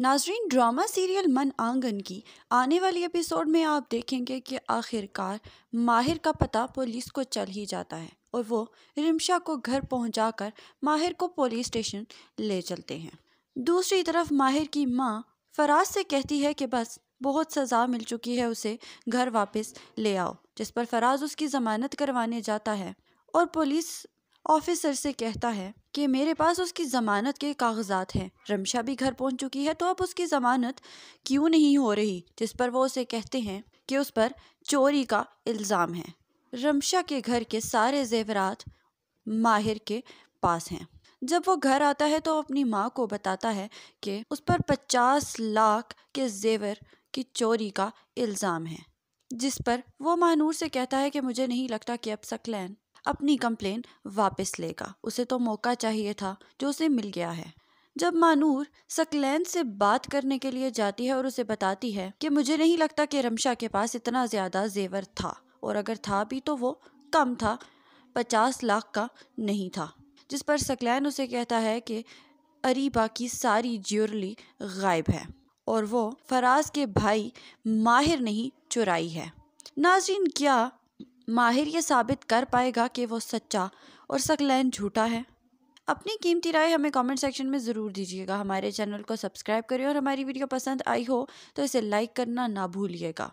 नाजरीन drama serial मन आंगन की आने वाली एपिसोड में आप देखेंगे कि आखिरकार माहिर का पता पुलिस को चल ही जाता है और वो रिमशा को घर पहुंचाकर माहिर को पुलिस स्टेशन ले चलते हैं दूसरी तरफ माहिर की माँ फराज से कहती है कि बस बहुत सज़ा मिल चुकी है उसे घर वापस ले आओ जिस पर फराज उसकी ज़मानत करवाने जाता है और पुलिस ऑफिसर से कहता है कि मेरे पास उसकी ज़मानत के कागजात हैं रमशा भी घर पहुंच चुकी है तो अब उसकी ज़मानत क्यों नहीं हो रही जिस पर वो उसे कहते हैं कि उस पर चोरी का इल्ज़ाम है रमशा के घर के सारे जेवरात माहिर के पास हैं जब वो घर आता है तो अपनी माँ को बताता है कि उस पर पचास लाख के जेवर की चोरी का इल्ज़ाम है जिस पर वो मानूर से कहता है कि मुझे नहीं लगता कि अब सकलैन अपनी कंप्लेन वापस लेगा उसे तो मौका चाहिए था जो उसे मिल गया है जब मानूर सकलैन से बात करने के लिए जाती है और उसे बताती है कि मुझे नहीं लगता कि रमशा के पास इतना ज़्यादा जेवर था और अगर था भी तो वो कम था पचास लाख का नहीं था जिस पर सकलैन उसे कहता है कि अरीबा की सारी ज्वेलरी गायब है और वो फराज के भाई माहिर नहीं चुराई है नाजिन क्या माहिर ये साबित कर पाएगा कि वो सच्चा और सकलैन झूठा है अपनी कीमती राय हमें कमेंट सेक्शन में ज़रूर दीजिएगा हमारे चैनल को सब्सक्राइब करें और हमारी वीडियो पसंद आई हो तो इसे लाइक करना ना भूलिएगा